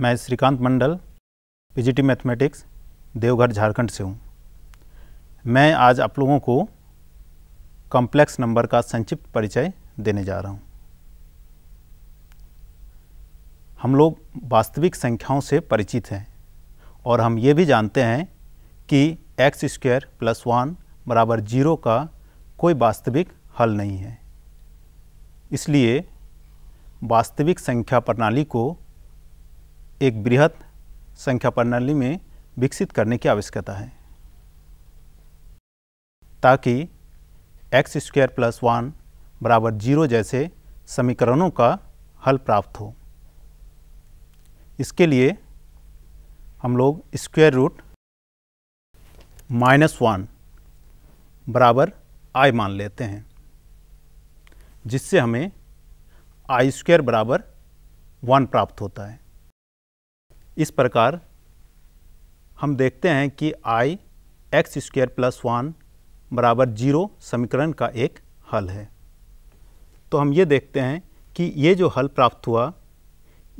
मैं Shrikant Mandal PGT mathematics Deoghar Jharkhand से हूँ मैं आज आप लोगों को कॉम्प्लेक्स नंबर का संक्षिप्त परिचय देने जा रहा हूँ हम लोग वास्तविक संख्याओं से परिचित हैं और हम ये भी जानते हैं कि एक्स स्क्वेयर प्लस वन बराबर जीरो का कोई वास्तविक हल नहीं है इसलिए वास्तविक संख्या प्रणाली को एक बृहद संख्या प्रणाली में विकसित करने की आवश्यकता है ताकि एक्स स्क्वेयर प्लस वन बराबर जीरो जैसे समीकरणों का हल प्राप्त हो इसके लिए हम लोग स्क्वेयर रूट माइनस वन बराबर आई मान लेते हैं जिससे हमें आई स्क्वेयर बराबर वन प्राप्त होता है इस प्रकार हम देखते हैं कि I X square plus one बराबर जीरो समीकरण का एक हल है तो हम ये देखते हैं कि ये जो हल प्राप्त हुआ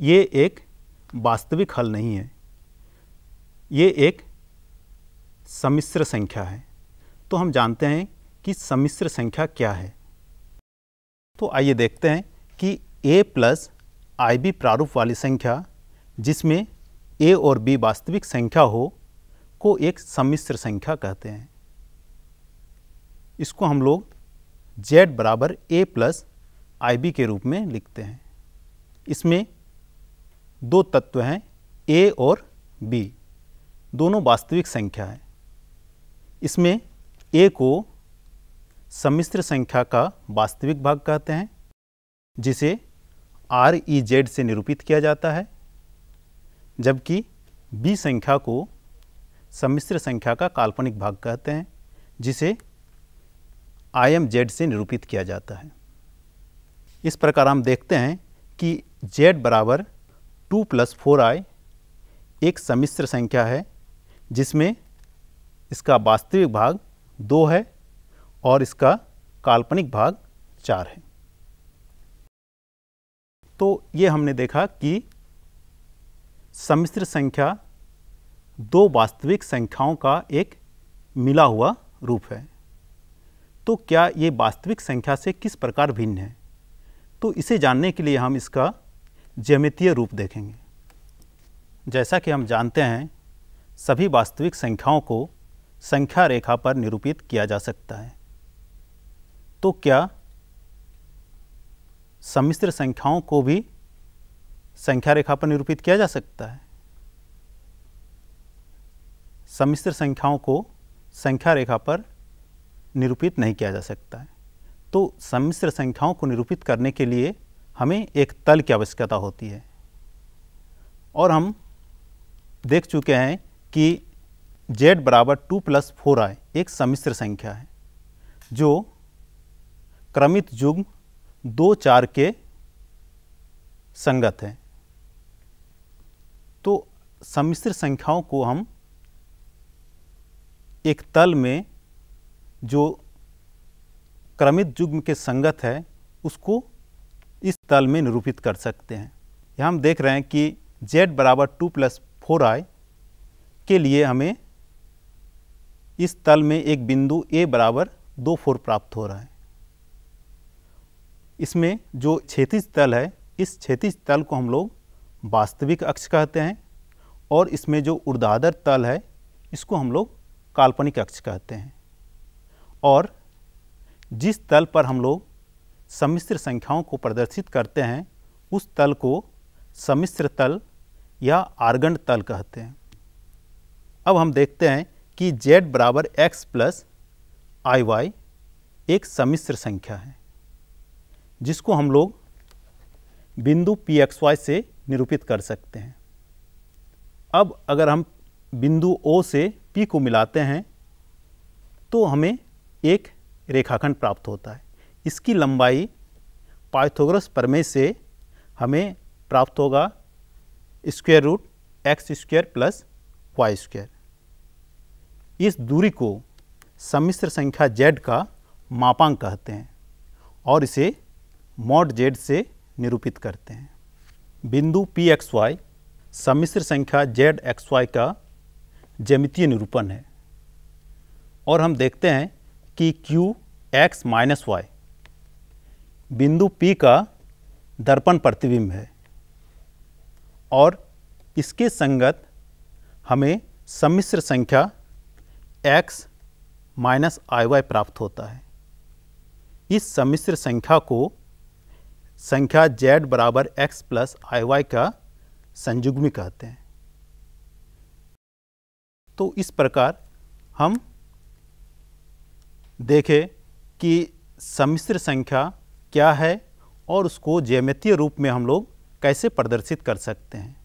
ये एक वास्तविक हल नहीं है ये एक सम्मिश्र संख्या है तो हम जानते हैं कि सम्मिश्र संख्या क्या है तो आइए देखते हैं कि a प्लस आई बी प्रारूप वाली संख्या जिसमें ए और बी वास्तविक संख्या हो को एक सम्मिश्र संख्या कहते हैं इसको हम लोग z बराबर ए प्लस आई बी के रूप में लिखते हैं इसमें दो तत्व हैं ए और बी दोनों वास्तविक संख्या है इसमें ए को सम्मिश्र संख्या का वास्तविक भाग कहते हैं जिसे आर ई जेड से निरूपित किया जाता है जबकि बी संख्या को सम्मिश्र संख्या का काल्पनिक भाग कहते हैं जिसे आई एम जेड से निरूपित किया जाता है इस प्रकार हम देखते हैं कि जेड बराबर टू प्लस फोर आई एक सम्मिश्र संख्या है जिसमें इसका वास्तविक भाग दो है और इसका काल्पनिक भाग चार है तो ये हमने देखा कि सम्मिश्र संख्या दो वास्तविक संख्याओं का एक मिला हुआ रूप है तो क्या ये वास्तविक संख्या से किस प्रकार भिन्न है तो इसे जानने के लिए हम इसका ज्यामितीय रूप देखेंगे जैसा कि हम जानते हैं सभी वास्तविक संख्याओं को संख्या रेखा पर निरूपित किया जा सकता है तो क्या सम्मिश्र संख्याओं को भी संख्या रेखा पर निरूपित किया जा सकता है सम्मिश्र संख्याओं को संख्या रेखा पर निरूपित नहीं किया जा सकता है तो सम्मिश्र संख्याओं को निरूपित करने के लिए हमें एक तल की आवश्यकता होती है और हम देख चुके हैं कि z बराबर टू प्लस फोर आए एक सम्मिश्र संख्या है जो क्रमित युग्म दो चार के संगत है सम्मिश्र संख्याओं को हम एक तल में जो क्रमित युग्म के संगत है उसको इस तल में निरूपित कर सकते हैं यहाँ हम देख रहे हैं कि z बराबर टू प्लस फोर आई के लिए हमें इस तल में एक बिंदु a बराबर दो फोर प्राप्त हो रहा है इसमें जो क्षेतिज तल है इस क्षेतिज तल को हम लोग वास्तविक अक्ष कहते हैं और इसमें जो उर्दादर तल है इसको हम लोग काल्पनिक अक्ष कहते हैं और जिस तल पर हम लोग सम्मिश्र संख्याओं को प्रदर्शित करते हैं उस तल को सम्मिश्र तल या आर्गन तल कहते हैं अब हम देखते हैं कि z बराबर एक्स प्लस आई वाई एक सम्मिश्र संख्या है जिसको हम लोग बिंदु पी एक्स वाई से निरूपित कर सकते हैं अब अगर हम बिंदु ओ से पी को मिलाते हैं तो हमें एक रेखाखंड प्राप्त होता है इसकी लंबाई पाइथोग्रस प्रमेय से हमें प्राप्त होगा square root X square plus Y square इस दूरी को सम्मिश्र संख्या जेड का मापांक कहते हैं और इसे मॉड जेड से निरूपित करते हैं बिंदु पी एक्स वाई सम्मिश्र संख्या जेड एक्स वाई का जमितीय निरूपण है और हम देखते हैं कि क्यू एक्स माइनस वाई बिंदु पी का दर्पण प्रतिबिंब है और इसके संगत हमें सम्मिश्र संख्या एक्स माइनस आई वाई प्राप्त होता है इस सम्मिश्र संख्या को संख्या जेड बराबर एक्स प्लस आई वाई का संयुग्मी कहते हैं तो इस प्रकार हम देखें कि सम्मिश्र संख्या क्या है और उसको ज्यामितीय रूप में हम लोग कैसे प्रदर्शित कर सकते हैं